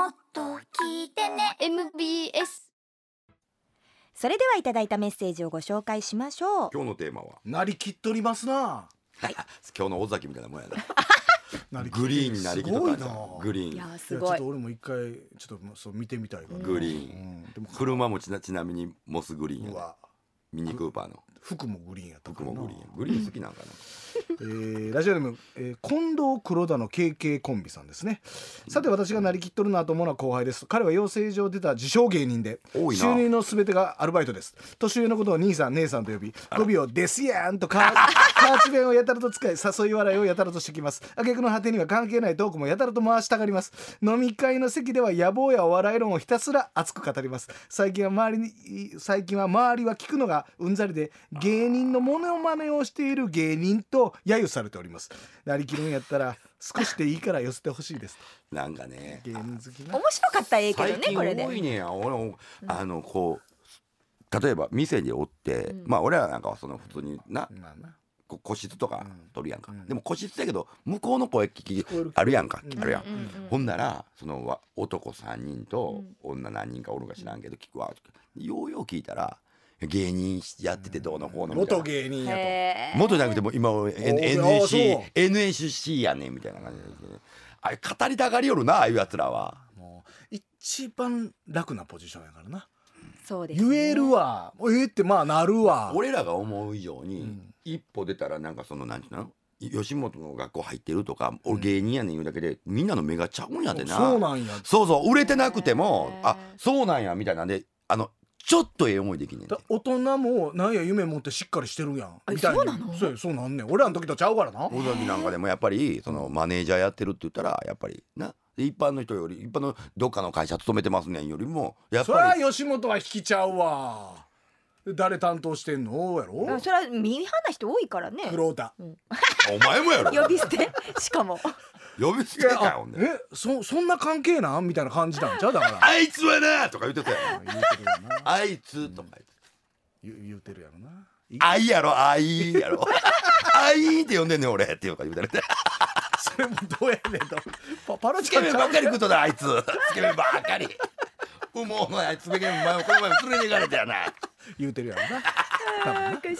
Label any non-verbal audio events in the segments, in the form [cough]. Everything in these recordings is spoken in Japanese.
もっと聞いてね MBS それではいただいたメッセージをご紹介しましょう今日のテーマはなりきっとりますな今日の尾崎みたいなもんやな [laughs] グリーンになりきっとりすグリーンやすいやちょっと俺も一回ちょっとそう見てみたいグリーンうんでも車もちなちなみにモスグリーンやねミニクーパーの服もグリーンやったかもグリーングリーン好きなんかなえーラジオネーム、えー近藤黒田の KK コンビさんですねさて私がなりきっとるなと思うのは後輩です彼は養成所を出た自称芸人で収入のすべてがアルバイトです年上のことを兄さん姉さんと呼び語尾を「ですやん」とカーカーチ弁をやたらと使い誘い笑いをやたらとしてきます挙句の果てには関係ないトークもやたらと回したがります飲み会の席では野望やお笑い論をひたすら熱く語ります最近は周りに最近は周りは聞くのがうんざりで芸人のモノマネをしている芸人と揶揄されておりますなりきるんやったら少しでいいから寄せてほしいですなんかね芸人好きな面白かったらええけどねこれで多いね俺あのこう例えば店におって、うん、まあ俺らなんかはその普通にな、まあな個室とか取るやんか、うん、でも個室だけど向こうの声聞きあるやんか、あるやん、うん、ほんならその男3人と女何人かおるか知らんけど聞くわようよう聞いたら芸人やっててどうのこうのみたいな元芸人やと元じゃなくてもう今 NSC NSC やねんみたいな感じであれ語りたがりよるなああいうやつらはもう一番楽なポジションやからなそうです、ね、言えるわええってまあなるわ俺らが思う以上に、うん、一歩出たらなんかその何て言うの吉本の学校入ってるとか、俺芸人やねん言うだけでみんなの目がちゃうんやでなそうなんやそうそう売れてなくてもあそうなんやみたいなんであのちょっとええ思いできんねん大人もなんや夢持ってしっかりしてるやんみたいそうなのそうそうなんねん俺らの時とちゃうからな尾崎なんかでもやっぱりそのマネージャーやってるって言ったらやっぱりな一般の人より一般のどっかの会社勤めてますねんよりもやっそりぱゃ吉本は引きちゃうわ誰担当してんのやろあそれは見ーハーな人多いからね黒田お前もやろ呼び捨てしかも呼び捨てかよえそそんな関係なんみたいな感じなんちゃうだか「らあいつはな」とか言ってたよあいつとか言言うてるやろなあいやろあいやろあいって呼んでんねん俺っていうか言うたら [laughs] それもどうやねんとパパロつけ麺ばっかり食うとだあいつつけ麺ばっかり羽もうあいつべけんお前この前連れていかれたやな言うてるやろな。[laughs] あし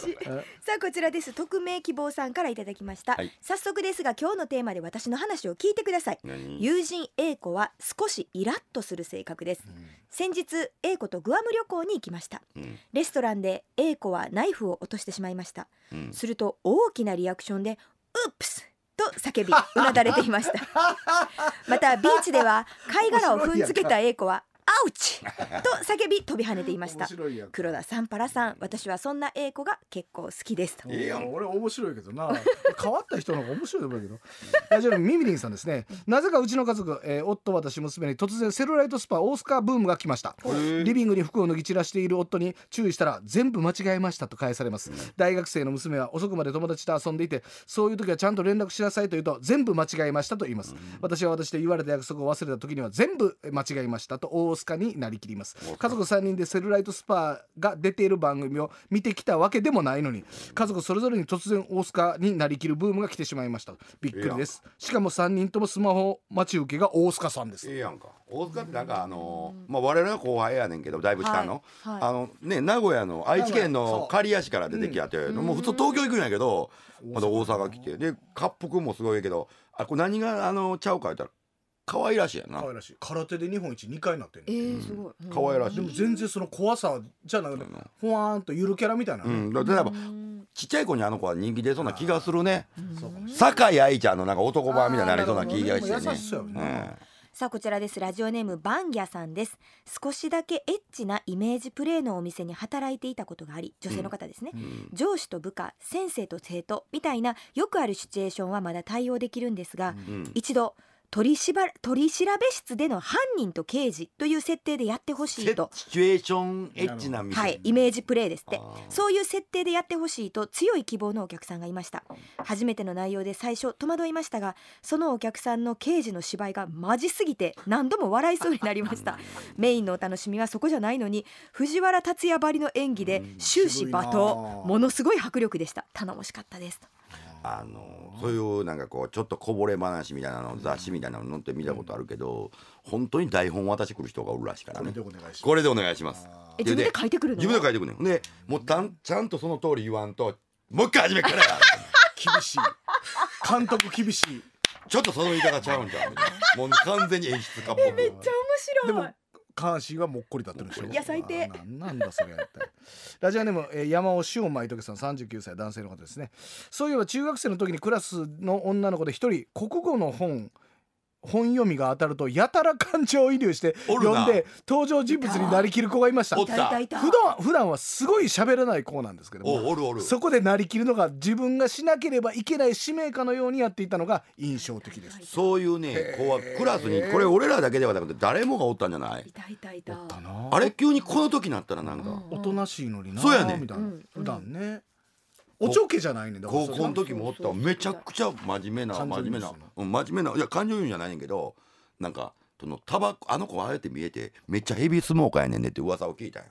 さあこちらです匿名希望さんからいただきました、はい早速ですが今日のテーマで私の話を聞いてください友人 A 子は少しイラッとする性格です先日 A 子とグアム旅行に行きましたうんレストランで A 子はナイフを落としてしまいましたうんすると大きなリアクションで「ウップス!」と叫び [laughs] うなだれていました [laughs] またビーチでは貝殻を踏んづけた A 子はアウチ!」[laughs] と叫び飛び跳ねていました黒田さんパラさん私はそんな A 子が結構好きですいや俺面白いけどな [laughs] 変わった人の方が面白いと思うけどラジオミミリンさんですねなぜかうちの家族、えー、夫私娘に突然セルライトスパ大須賀ブームが来ましたリビングに服を脱ぎ散らしている夫に注意したら全部間違えましたと返されます、大学生の娘は遅くまで友達と遊んでいてそういう時はちゃんと連絡しなさいと言うと全部間違えましたと言います、私は私で言われた約束を忘れた時には全部間違えましたと大スカになりきります家族3人でセルライトスパが出ている番組を見てきたわけでもないのに家族それぞれに突然大スカになりきるブームが来てしまいましたびっくりですしかも3人ともスマホ待ち受けが大スカさんですええやんか大塚ってなんかあのー、まあ我々は後輩やねんけどだいぶ下の、はいはい、あのね名古屋の愛知県の刈谷市から出てきやって、うん、もう普通東京行くんやけどまだ大阪来てで割腹もすごいけどあこれ何があのちゃうか言ったら可愛らしいやな可愛らしい空手で日本一2回なってんえー、すごい。可愛らしでいも全然その怖さじゃなくてふわーんとゆるキャラみたいな、うんだから例えばちっちゃい子にあの子は人気出そうな気がするね酒井愛ちゃんのなんか男版みたいになりそうな気がしてね優しそうやね、うんさあこちらですラジオネームバンギャさんです少しだけエッチなイメージプレイのお店に働いていたことがあり女性の方ですね、うん上司と部下先生と生徒みたいなよくあるシチュエーションはまだ対応できるんですが、うん一度取りしば取り調べ室での犯人と刑事という設定でやってほしいとシチュエーションエッジなみたいな、はい、イメージプレイですってそういう設定でやってほしいと強い希望のお客さんがいました初めての内容で最初戸惑いましたがそのお客さんの刑事の芝居がマジすぎて何度も笑いそうになりましたメインのお楽しみはそこじゃないのに藤原竜也ばりの演技で終始罵倒ものすごい迫力でした頼もしかったですとあのそういうなんかこうちょっとこぼれ話みたいなの雑誌みたいなの載って見たことあるけど、本当に台本渡してくる人がおるらしいからねこれでお願いします自分で書いてくるの自分で書いてくるのでもうたんちゃんとその通り言わんともう一回始めから厳しい監督厳しいちょっとその言い方ちゃうんじゃんもう完全に演出かっぽめっちゃ面白いでも下半身はもっこり立ってるでしょいや低なんだそれって [laughs] ラジオネーム、えー、山尾志音舞時さん39歳男性の方ですねそういえば中学生の時にクラスの女の子で一人国語の本本読みが当たるとやたら感情移入して読んで登場人物になりきる子がいました普段普段はすごい喋らない子なんですけどもそこでなりきるのが自分がしなければいけない使命感のようにやっていたのが印象的ですそういうね子はクラスにこれ俺らだけではなくて誰もがおったんじゃないあれ急にこの時になったらなんかおとなしいのになそうやね普段ね、おちょけじゃないねん高校の時もおっためちゃくちゃ真面目な真面目な、真面目ないや感情言じゃないんやけどなんかそのタバコあの子はあえて見えてめっちゃヘビースモーカーやねんねって噂を聞いたんや。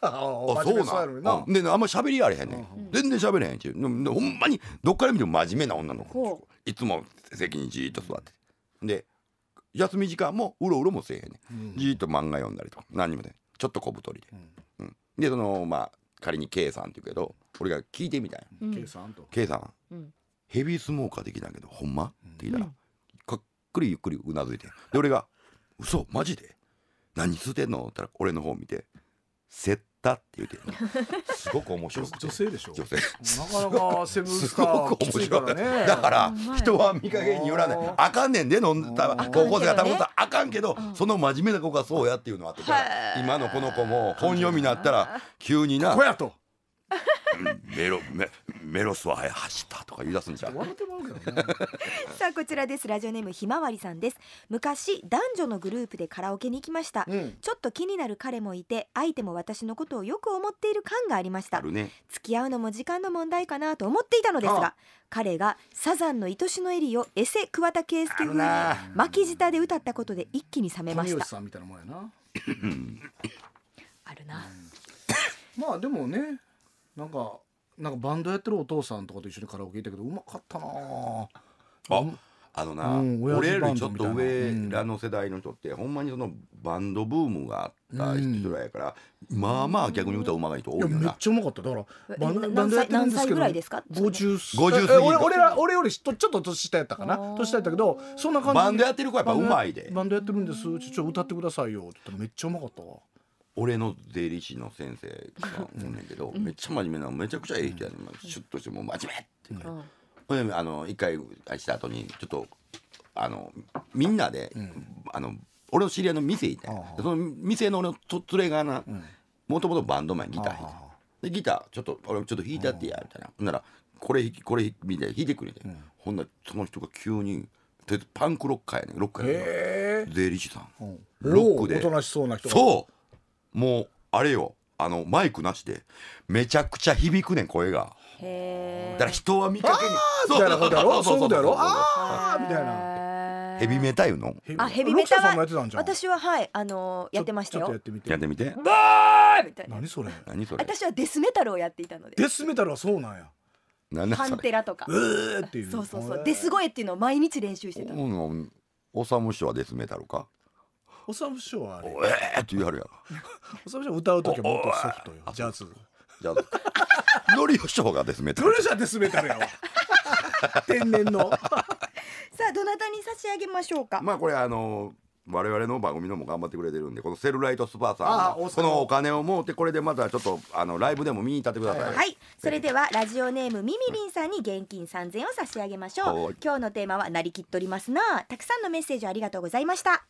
[laughs] あそうなんであんま喋りあれへんねん全然喋れへんちゅうほんまにどっから見ても真面目な女の子いつも席にじーっと座ってで休み時間もうろうろもせえへんねんじーっと漫画読んだりとか何にもねちょっと小太りで、うん、でそのまあ仮に K さんって言うけど俺が聞いてみたいな、うん、K さんと K さん、うん、ヘビースモーカーできないけどほんま、って聞いたら、かっくりゆっくりうなずいてで俺が「嘘マジで何吸ってんの?」って言ったら俺の方見て「セッったっていうすごく面白く女性でしょ女性なかなかセブンスターきついからねだから人は見かけによらないあかんねんで飲んだ高校生が食べたあかんけどその真面目な子がそうやっていうのはあって今のこの子も本読みになったら急になここやとメロメロスは走ったとか言い出すんじゃん。笑ってもうけどね。さあこちらですラジオネームひまわりさんです昔男女のグループでカラオケに行きました、うん、ちょっと気になる彼もいて相手も私のことをよく思っている感がありました、ね、付き合うのも時間の問題かなと思っていたのですが彼がサザンの愛しのエリをエセ桑田佳祐風に巻き舌で歌ったことで一気に冷めましたあるな、うん、まあでもねなんかなんかバンドやってるお父さんとかと一緒にカラオケ行ったけどうまかったなああのな、うん、俺よりちょっと上らの世代の人って、ほんまにそのバンドブームがあった人らやから、うん、まあまあ逆に歌うまい人多いよな、うめっちゃうまかっただからバンバンドやってるんですけど何歳ぐらいですか50 5俺俺ら俺よりちょっと年下やったかな年下やったけどそんな感じバンドやってる子やっぱうまいでバンドやってるんですちょっと歌ってくださいよって言ったらめっちゃうまかったわ俺の税理士の先生がおんねんけど、めっちゃ真面目なめちゃくちゃええ人やねんシュッとしてもう真面目って言うから。これあの一回した後にちょっとあのみんなで、うん、あの俺の知り合いの店行ってその店の俺の連れがなもともとバンドマンギター弾いてでギターちょっと俺ちょっと弾いたってやみたいなほんならこれこれみたいな弾いてくれて、うん、ほんならその人が急にパンクロッカーやねロッカーやね、ん税理士さん、ん、ロックでおとなしそうな人そうもうあれよあのマイクなしでめちゃくちゃ響くねん声がだから人は見かけにみたいなことだろ [laughs] そういうだろああみたいな。ヘビメタいうの？あヘビメタは私ははいあのやってましたよ。やってみて。やってみて。バーみたいな。何それ？何それ？私はデスメタルをやっていたので。デスメタルはそうなんや。何パンテラとか。うーっていう。そうそうそう。デス声っていうのを毎日練習してた。うん、おさむ師匠はデスメタルか。おさむ師匠はあれ。ええって言われや。おさむ師匠歌うときはもっとソフトよ。ジャズ。ジャズ。のりよしょうがですめたのりよはですめたるやわ天然の [laughs] さあどなたに差し上げましょうかまあこれあの我々の番組のも頑張ってくれてるんでこのセルライトスパーさんこのお金をもうてこれでまたちょっとあのライブでも見に行ってください、はい、はい、それではラジオネームみみりんさんに現金3000円を差し上げましょう、うん、今日のテーマはなりきっとりますなたくさんのメッセージありがとうございました